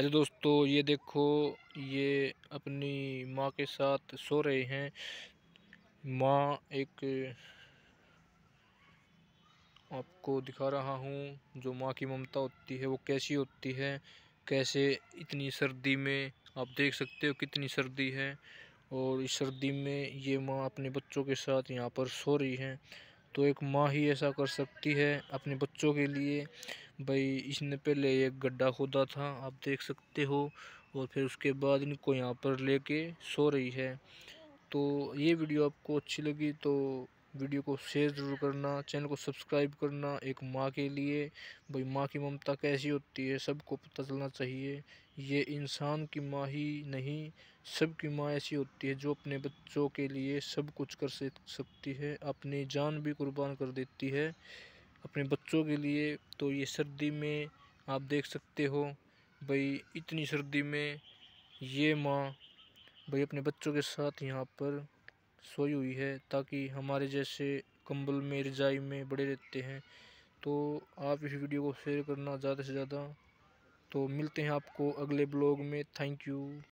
hello दोस्तों ये देखो ये अपनी माँ के साथ सो रहे हैं माँ एक आपको दिखा रहा हूँ जो माँ की ममता होती है वो कैसी होती है कैसे इतनी सर्दी में आप देख सकते हो कितनी सर्दी है और इस सर्दी में ये माँ अपने बच्चों के साथ यहाँ पर सो रही हैं तो एक माँ ही ऐसा कर सकती है अपने बच्चों के लिए भाई इसने पहले एक गड्ढा खोदा था आप देख सकते हो और फिर उसके बाद इनको यहाँ पर लेके सो रही है तो ये वीडियो आपको अच्छी लगी तो वीडियो को शेयर ज़रूर करना चैनल को सब्सक्राइब करना एक माँ के लिए भाई माँ की ममता कैसी होती है सबको पता चलना चाहिए ये इंसान की माँ ही नहीं सब की माँ ऐसी होती है जो अपने बच्चों के लिए सब कुछ कर सकती है अपनी जान भी कुर्बान कर देती है अपने बच्चों के लिए तो ये सर्दी में आप देख सकते हो भाई इतनी सर्दी में ये माँ भाई अपने बच्चों के साथ यहाँ पर सोई हुई है ताकि हमारे जैसे कंबल में रजाई में बड़े रहते हैं तो आप इस वीडियो को शेयर करना ज़्यादा से ज़्यादा तो मिलते हैं आपको अगले ब्लॉग में थैंक यू